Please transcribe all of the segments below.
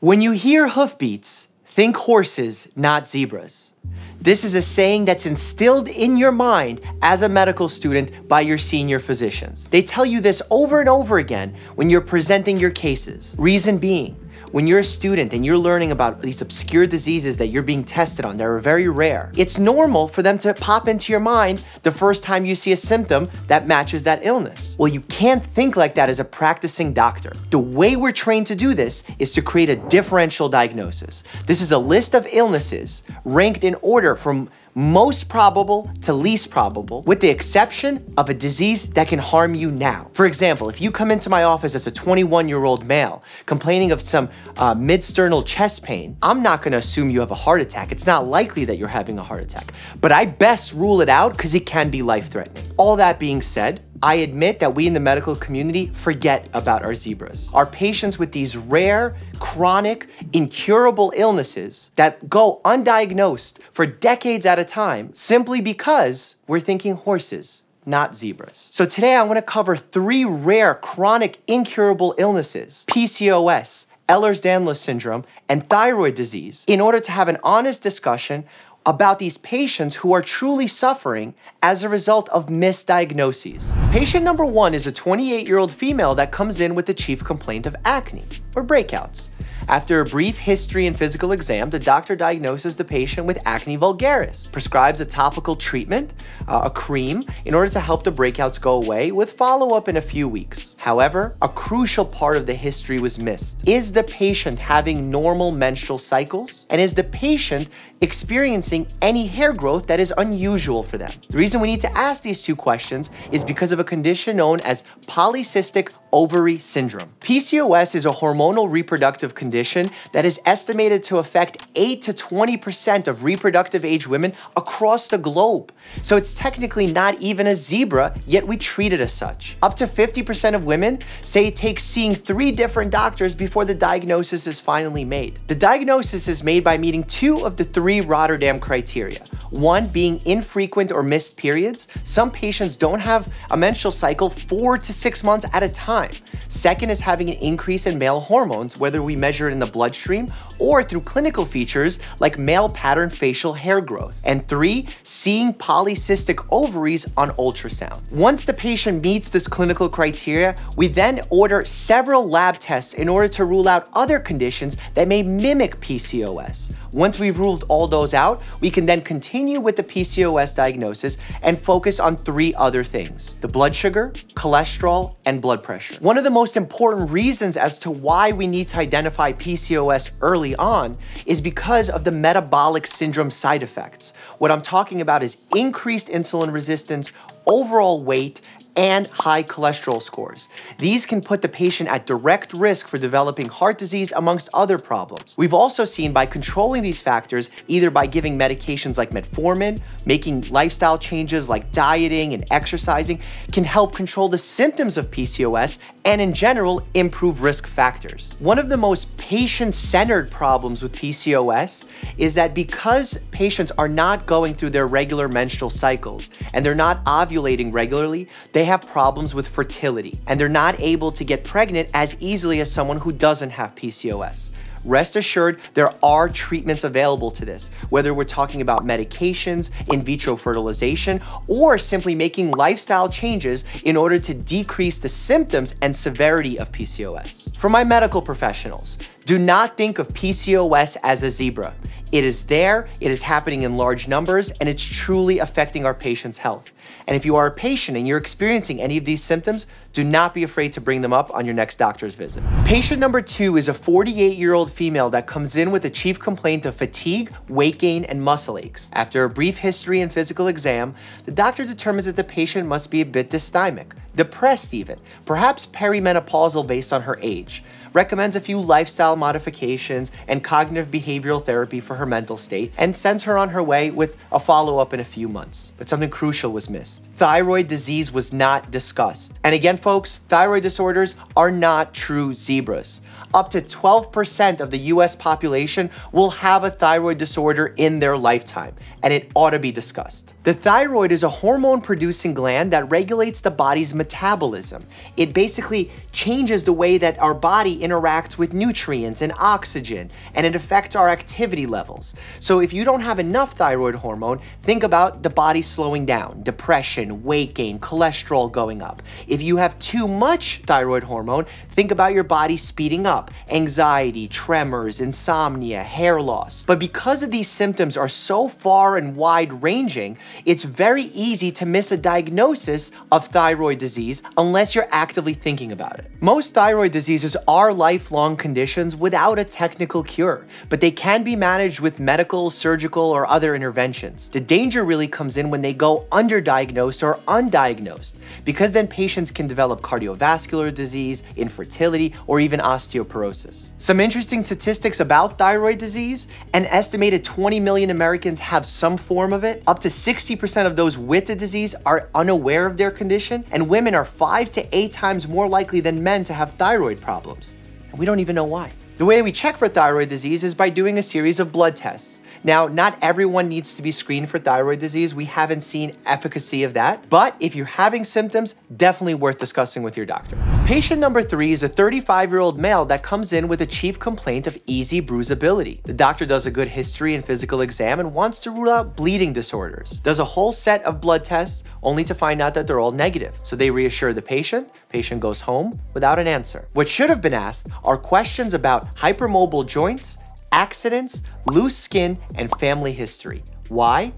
When you hear hoofbeats, think horses, not zebras. This is a saying that's instilled in your mind as a medical student by your senior physicians. They tell you this over and over again when you're presenting your cases. Reason being, when you're a student and you're learning about these obscure diseases that you're being tested on, that are very rare, it's normal for them to pop into your mind the first time you see a symptom that matches that illness. Well, you can't think like that as a practicing doctor. The way we're trained to do this is to create a differential diagnosis. This is a list of illnesses ranked in order from most probable to least probable, with the exception of a disease that can harm you now. For example, if you come into my office as a 21 year old male complaining of some uh, mid sternal chest pain, I'm not gonna assume you have a heart attack. It's not likely that you're having a heart attack, but I best rule it out because it can be life threatening. All that being said, I admit that we in the medical community forget about our zebras. Our patients with these rare, chronic, incurable illnesses that go undiagnosed for decades at a time simply because we're thinking horses, not zebras. So today I want to cover three rare, chronic, incurable illnesses, PCOS, Ehlers-Danlos syndrome, and thyroid disease in order to have an honest discussion about these patients who are truly suffering as a result of misdiagnoses. Patient number one is a 28 year old female that comes in with the chief complaint of acne or breakouts. After a brief history and physical exam, the doctor diagnoses the patient with acne vulgaris, prescribes a topical treatment, uh, a cream, in order to help the breakouts go away, with follow up in a few weeks. However, a crucial part of the history was missed. Is the patient having normal menstrual cycles? And is the patient experiencing any hair growth that is unusual for them? The reason we need to ask these two questions is because of a condition known as polycystic ovary syndrome. PCOS is a hormonal reproductive condition that is estimated to affect 8 to 20% of reproductive age women across the globe. So it's technically not even a zebra, yet we treat it as such. Up to 50% of women say it takes seeing three different doctors before the diagnosis is finally made. The diagnosis is made by meeting two of the three Rotterdam criteria. One being infrequent or missed periods. Some patients don't have a menstrual cycle four to six months at a time time. Second is having an increase in male hormones, whether we measure it in the bloodstream or through clinical features like male pattern facial hair growth. And three, seeing polycystic ovaries on ultrasound. Once the patient meets this clinical criteria, we then order several lab tests in order to rule out other conditions that may mimic PCOS. Once we've ruled all those out, we can then continue with the PCOS diagnosis and focus on three other things, the blood sugar, cholesterol, and blood pressure. One of the most important reasons as to why we need to identify PCOS early on is because of the metabolic syndrome side effects. What I'm talking about is increased insulin resistance, overall weight, and high cholesterol scores. These can put the patient at direct risk for developing heart disease amongst other problems. We've also seen by controlling these factors, either by giving medications like metformin, making lifestyle changes like dieting and exercising, can help control the symptoms of PCOS and in general, improve risk factors. One of the most patient-centered problems with PCOS is that because patients are not going through their regular menstrual cycles and they're not ovulating regularly, they have problems with fertility and they're not able to get pregnant as easily as someone who doesn't have PCOS. Rest assured, there are treatments available to this, whether we're talking about medications, in vitro fertilization, or simply making lifestyle changes in order to decrease the symptoms and severity of PCOS. For my medical professionals, do not think of PCOS as a zebra. It is there, it is happening in large numbers, and it's truly affecting our patient's health. And if you are a patient and you're experiencing any of these symptoms, do not be afraid to bring them up on your next doctor's visit. Patient number two is a 48 year old female that comes in with a chief complaint of fatigue, weight gain, and muscle aches. After a brief history and physical exam, the doctor determines that the patient must be a bit dysthymic, depressed even, perhaps perimenopausal based on her age, recommends a few lifestyle modifications and cognitive behavioral therapy for for her mental state and sends her on her way with a follow up in a few months. But something crucial was missed. Thyroid disease was not discussed. And again, folks, thyroid disorders are not true zebras. Up to 12% of the US population will have a thyroid disorder in their lifetime, and it ought to be discussed. The thyroid is a hormone producing gland that regulates the body's metabolism. It basically changes the way that our body interacts with nutrients and oxygen, and it affects our activity level levels. So if you don't have enough thyroid hormone, think about the body slowing down, depression, weight gain, cholesterol going up. If you have too much thyroid hormone, think about your body speeding up, anxiety, tremors, insomnia, hair loss. But because of these symptoms are so far and wide ranging, it's very easy to miss a diagnosis of thyroid disease unless you're actively thinking about it. Most thyroid diseases are lifelong conditions without a technical cure, but they can be managed managed with medical, surgical, or other interventions. The danger really comes in when they go underdiagnosed or undiagnosed, because then patients can develop cardiovascular disease, infertility, or even osteoporosis. Some interesting statistics about thyroid disease, an estimated 20 million Americans have some form of it. Up to 60% of those with the disease are unaware of their condition, and women are five to eight times more likely than men to have thyroid problems. And we don't even know why. The way we check for thyroid disease is by doing a series of blood tests. Now, not everyone needs to be screened for thyroid disease. We haven't seen efficacy of that. But if you're having symptoms, definitely worth discussing with your doctor. Patient number three is a 35 year old male that comes in with a chief complaint of easy bruisability. The doctor does a good history and physical exam and wants to rule out bleeding disorders. Does a whole set of blood tests only to find out that they're all negative. So they reassure the patient, patient goes home without an answer. What should have been asked are questions about hypermobile joints, accidents, loose skin, and family history. Why?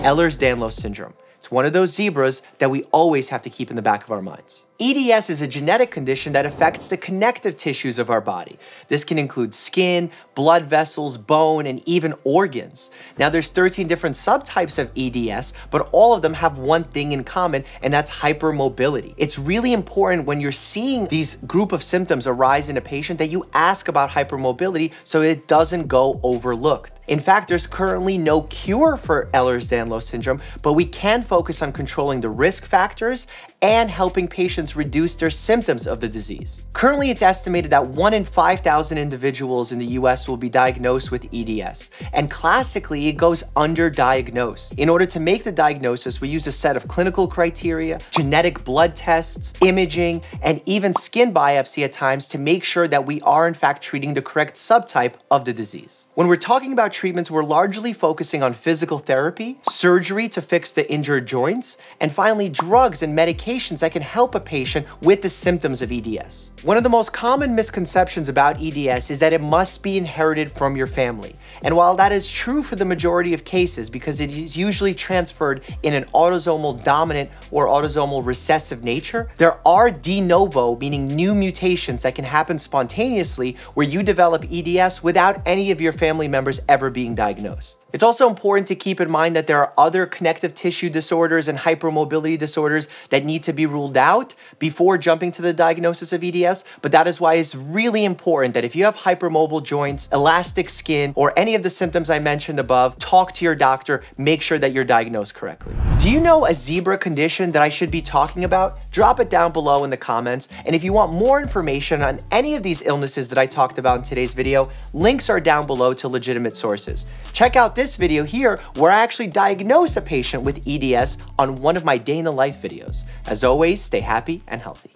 Ehlers-Danlos syndrome. It's one of those zebras that we always have to keep in the back of our minds. EDS is a genetic condition that affects the connective tissues of our body. This can include skin, blood vessels, bone, and even organs. Now there's 13 different subtypes of EDS, but all of them have one thing in common, and that's hypermobility. It's really important when you're seeing these group of symptoms arise in a patient that you ask about hypermobility so it doesn't go overlooked. In fact, there's currently no cure for Ehlers-Danlos syndrome, but we can focus on controlling the risk factors and helping patients reduce their symptoms of the disease. Currently, it's estimated that 1 in 5,000 individuals in the US will be diagnosed with EDS, and classically, it goes underdiagnosed. In order to make the diagnosis, we use a set of clinical criteria, genetic blood tests, imaging, and even skin biopsy at times to make sure that we are in fact treating the correct subtype of the disease. When we're talking about treatments were largely focusing on physical therapy, surgery to fix the injured joints, and finally drugs and medications that can help a patient with the symptoms of EDS. One of the most common misconceptions about EDS is that it must be inherited from your family. And while that is true for the majority of cases because it is usually transferred in an autosomal dominant or autosomal recessive nature, there are de novo, meaning new mutations that can happen spontaneously where you develop EDS without any of your family members ever ever being diagnosed. It's also important to keep in mind that there are other connective tissue disorders and hypermobility disorders that need to be ruled out before jumping to the diagnosis of EDS, but that is why it's really important that if you have hypermobile joints, elastic skin, or any of the symptoms I mentioned above, talk to your doctor, make sure that you're diagnosed correctly. Do you know a zebra condition that I should be talking about? Drop it down below in the comments. And if you want more information on any of these illnesses that I talked about in today's video, links are down below to legitimate sources resources. Check out this video here where I actually diagnose a patient with EDS on one of my day in the life videos. As always, stay happy and healthy.